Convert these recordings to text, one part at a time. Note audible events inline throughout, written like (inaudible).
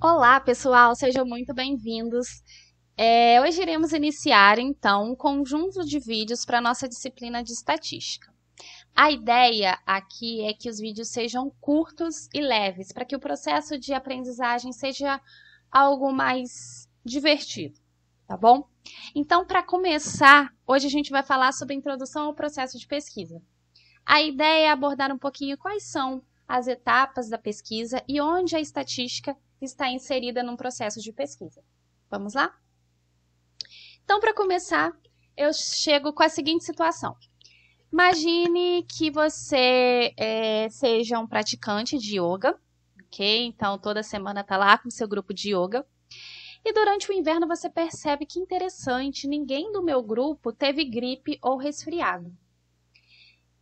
Olá, pessoal, sejam muito bem-vindos. É, hoje iremos iniciar, então, um conjunto de vídeos para nossa disciplina de estatística. A ideia aqui é que os vídeos sejam curtos e leves, para que o processo de aprendizagem seja algo mais divertido, tá bom? Então, para começar, hoje a gente vai falar sobre a introdução ao processo de pesquisa. A ideia é abordar um pouquinho quais são as etapas da pesquisa e onde a estatística está inserida num processo de pesquisa. Vamos lá? Então, para começar, eu chego com a seguinte situação. Imagine que você é, seja um praticante de yoga, ok? Então, toda semana está lá com seu grupo de yoga. E durante o inverno você percebe que interessante, ninguém do meu grupo teve gripe ou resfriado.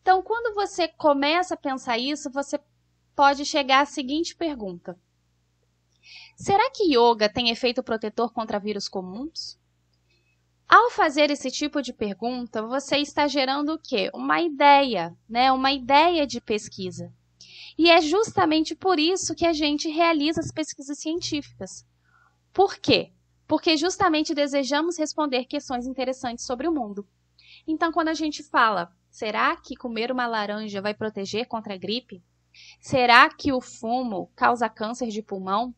Então, quando você começa a pensar isso, você pode chegar à seguinte pergunta: Será que yoga tem efeito protetor contra vírus comuns? Ao fazer esse tipo de pergunta, você está gerando o quê? Uma ideia, né? Uma ideia de pesquisa. E é justamente por isso que a gente realiza as pesquisas científicas. Por quê? Porque justamente desejamos responder questões interessantes sobre o mundo. Então, quando a gente fala, será que comer uma laranja vai proteger contra a gripe? Será que o fumo causa câncer de pulmão?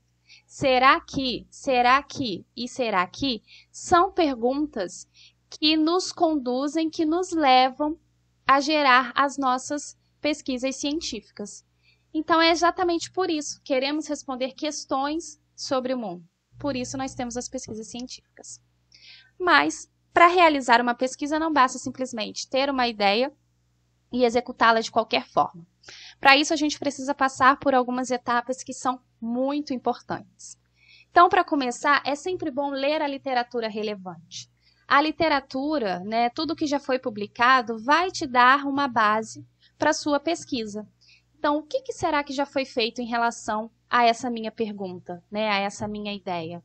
será que, será que e será que são perguntas que nos conduzem, que nos levam a gerar as nossas pesquisas científicas. Então é exatamente por isso queremos responder questões sobre o mundo. Por isso nós temos as pesquisas científicas. Mas para realizar uma pesquisa não basta simplesmente ter uma ideia e executá-la de qualquer forma. Para isso a gente precisa passar por algumas etapas que são muito importantes. Então, para começar, é sempre bom ler a literatura relevante. A literatura, né, tudo que já foi publicado, vai te dar uma base para sua pesquisa. Então, o que, que, será que já foi feito em relação a essa minha pergunta, né, a essa minha ideia?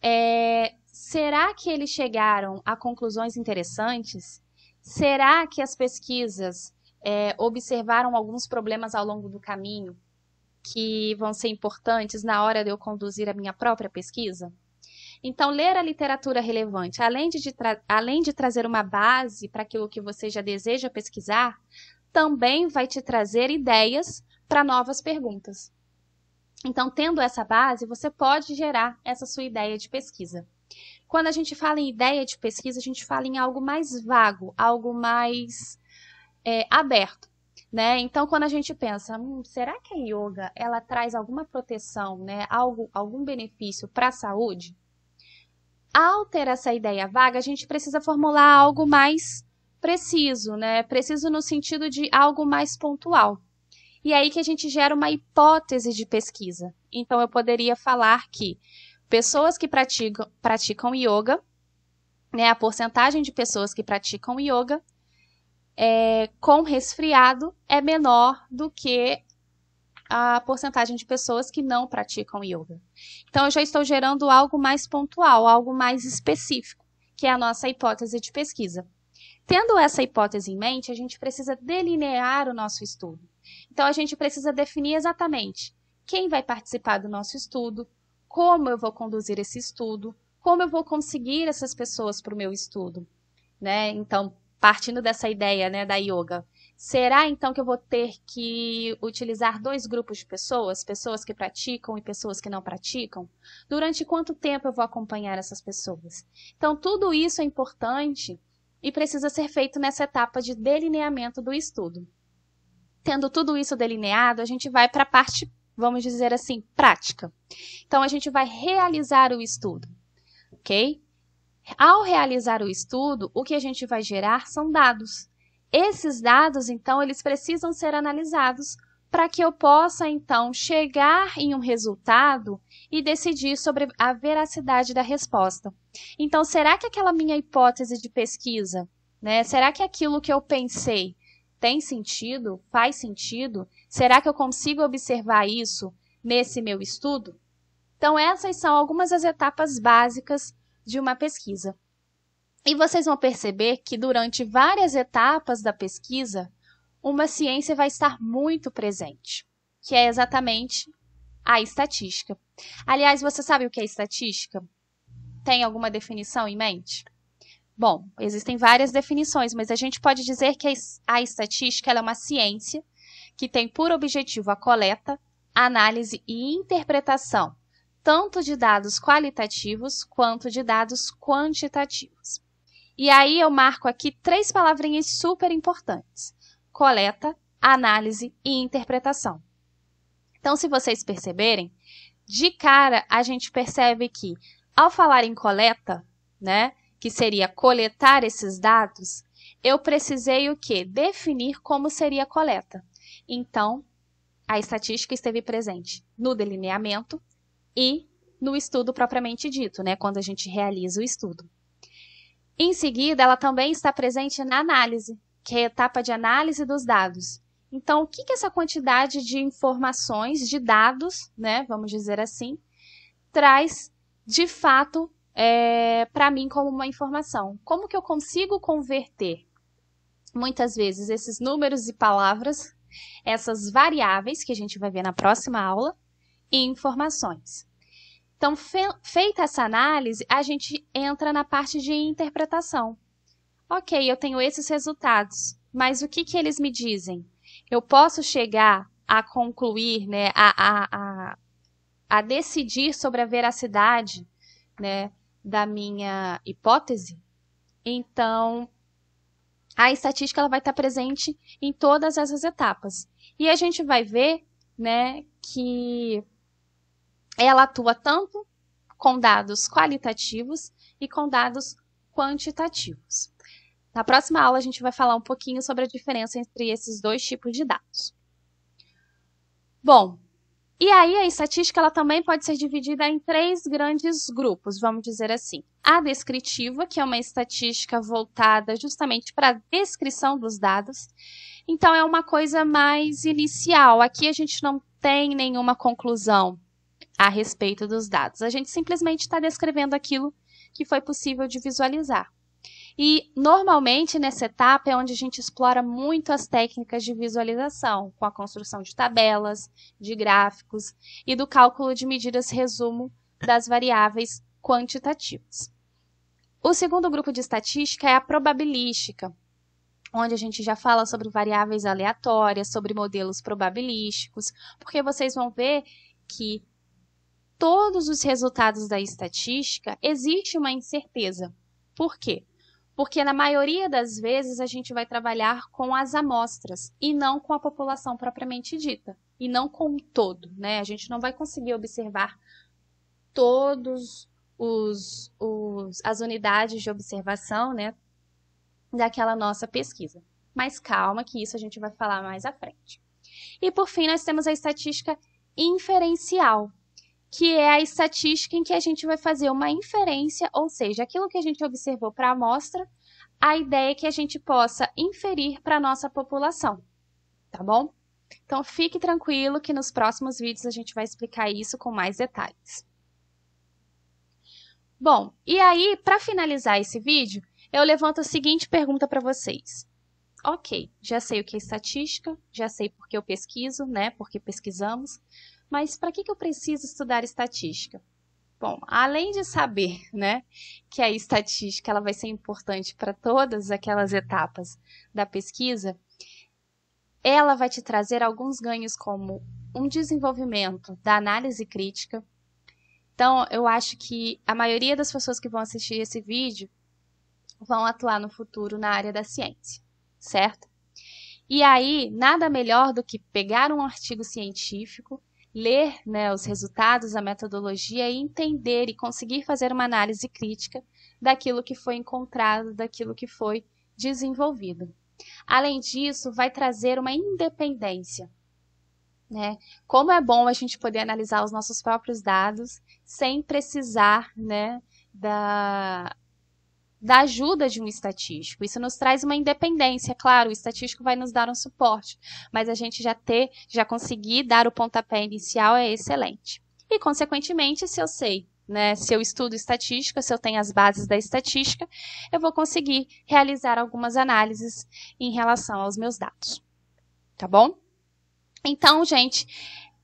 É, será que eles chegaram a conclusões interessantes? Será que as pesquisas é, observaram alguns problemas ao longo do caminho? que vão ser importantes na hora de eu conduzir a minha própria pesquisa? Então, ler a literatura relevante, além de, além de trazer uma base para aquilo que você já deseja pesquisar, também vai te trazer ideias para novas perguntas. Então, tendo essa base, você pode gerar essa sua ideia de pesquisa. Quando a gente fala em ideia de pesquisa, a gente fala em algo mais vago, algo mais é, aberto. Né? Então, quando a gente pensa, hum, será que a yoga ela traz alguma proteção, né? Algo, algum benefício para a saúde? Ao ter essa ideia vaga, a gente precisa formular algo mais preciso, né? Preciso no sentido de algo mais pontual. E é aí que a gente gera uma hipótese de pesquisa. Então, eu poderia falar que pessoas que praticam, praticam yoga, né? A porcentagem de pessoas que praticam yoga é, com resfriado é menor do que a porcentagem de pessoas que não praticam yoga. Então, eu já estou gerando algo mais pontual, algo mais específico, que é a nossa hipótese de pesquisa. Tendo essa hipótese em mente, a gente precisa delinear o nosso estudo. Então, a gente precisa definir exatamente quem vai participar do nosso estudo, como eu vou conduzir esse estudo, como eu vou conseguir essas pessoas para o meu estudo. Né? Então, partindo dessa ideia né, da yoga, será então que eu vou ter que utilizar dois grupos de pessoas, pessoas que praticam e pessoas que não praticam? Durante quanto tempo eu vou acompanhar essas pessoas? Então, tudo isso é importante e precisa ser feito nessa etapa de delineamento do estudo. Tendo tudo isso delineado, a gente vai para a parte, vamos dizer assim, prática. Então, a gente vai realizar o estudo, ok? Ao realizar o estudo, o que a gente vai gerar são dados. Esses dados, então, eles precisam ser analisados para que eu possa, então, chegar em um resultado e decidir sobre a veracidade da resposta. Então, será que aquela minha hipótese de pesquisa, né? Será que aquilo que eu pensei tem sentido? Faz sentido? Será que eu consigo observar isso nesse meu estudo? Então, essas são algumas das etapas básicas de uma pesquisa. E vocês vão perceber que durante várias etapas da pesquisa, uma ciência vai estar muito presente, que é exatamente a estatística. Aliás, você sabe o que é estatística? Tem alguma definição em mente? Bom, existem várias definições, mas a gente pode dizer que a estatística é uma ciência que tem por objetivo a coleta, análise e interpretação tanto de dados qualitativos quanto de dados quantitativos. E aí eu marco aqui três palavrinhas super importantes: coleta, análise e interpretação. Então, se vocês perceberem, de cara a gente percebe que ao falar em coleta, né, que seria coletar esses dados, eu precisei o quê? Definir como seria a coleta. Então, a estatística esteve presente no delineamento, e no estudo propriamente dito, né, quando a gente realiza o estudo. Em seguida, ela também está presente na análise, que é a etapa de análise dos dados. Então, o que, que essa quantidade de informações, de dados, né, vamos dizer assim, traz de fato é, para mim como uma informação? Como que eu consigo converter, muitas vezes, esses números e palavras, essas variáveis que a gente vai ver na próxima aula, em informações? Então, fe feita essa análise, a gente entra na parte de interpretação. Ok, eu tenho esses resultados, mas o que, que eles me dizem? Eu posso chegar a concluir, né, a, a, a, a decidir sobre a veracidade né, da minha hipótese? Então, a estatística ela vai estar presente em todas essas etapas. E a gente vai ver né, que ela atua tanto com dados qualitativos e com dados quantitativos. Na próxima aula, a gente vai falar um pouquinho sobre a diferença entre esses dois tipos de dados. Bom, e aí a estatística ela também pode ser dividida em três grandes grupos, vamos dizer assim. A descritiva, que é uma estatística voltada justamente para a descrição dos dados. Então é uma coisa mais inicial. Aqui a gente não tem nenhuma conclusão a respeito dos dados. A gente simplesmente está descrevendo aquilo que foi possível de visualizar. E normalmente nessa etapa é onde a gente explora muito as técnicas de visualização, com a construção de tabelas, de gráficos e do cálculo de medidas resumo das variáveis quantitativas. O segundo grupo de estatística é a probabilística, onde a gente já fala sobre variáveis aleatórias, sobre modelos probabilísticos, porque vocês vão ver que todos os resultados da estatística, existe uma incerteza. Por quê? Porque na maioria das vezes a gente vai trabalhar com as amostras e não com a população propriamente dita, e não com o todo, né? A gente não vai conseguir observar todos os, os as unidades de observação, né, daquela nossa pesquisa. Mas calma que isso a gente vai falar mais à frente. E por fim, nós temos a estatística inferencial, que é a estatística em que a gente vai fazer uma inferência, ou seja, aquilo que a gente observou para a amostra, a ideia é que a gente possa inferir para a nossa população, tá bom? Então, fique tranquilo que nos próximos vídeos a gente vai explicar isso com mais detalhes. Bom, e aí, para finalizar esse vídeo, eu levanto a seguinte pergunta para vocês. Ok, já sei o que é estatística, já sei porque eu pesquiso, né? Porque pesquisamos. Mas para que, que eu preciso estudar estatística? Bom, além de saber (laughs) né, que a estatística ela vai ser importante para todas aquelas etapas da pesquisa, ela vai te trazer alguns ganhos, como um desenvolvimento da análise crítica. Então, eu acho que a maioria das pessoas que vão assistir esse vídeo vão atuar no futuro na área da ciência, certo? E aí, nada melhor do que pegar um artigo científico ler né, os resultados, a metodologia e entender e conseguir fazer uma análise crítica daquilo que foi encontrado, daquilo que foi desenvolvido. Além disso, vai trazer uma independência. Né? Como é bom a gente poder analisar os nossos próprios dados sem precisar né, da, da ajuda de um estatístico. Isso nos traz uma independência, claro, o estatístico vai nos dar um suporte, mas a gente já ter, já conseguir dar o pontapé inicial é excelente. E, consequentemente, se eu sei, né, se eu estudo estatística, se eu tenho as bases da estatística, eu vou conseguir realizar algumas análises em relação aos meus dados. Tá bom? Então, gente,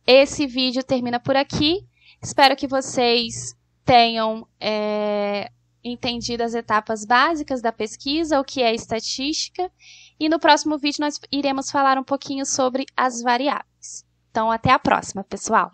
esse vídeo termina por aqui. Espero que vocês tenham é entendido as etapas básicas da pesquisa, o que é estatística, e no próximo vídeo nós iremos falar um pouquinho sobre as variáveis. Então, até a próxima, pessoal!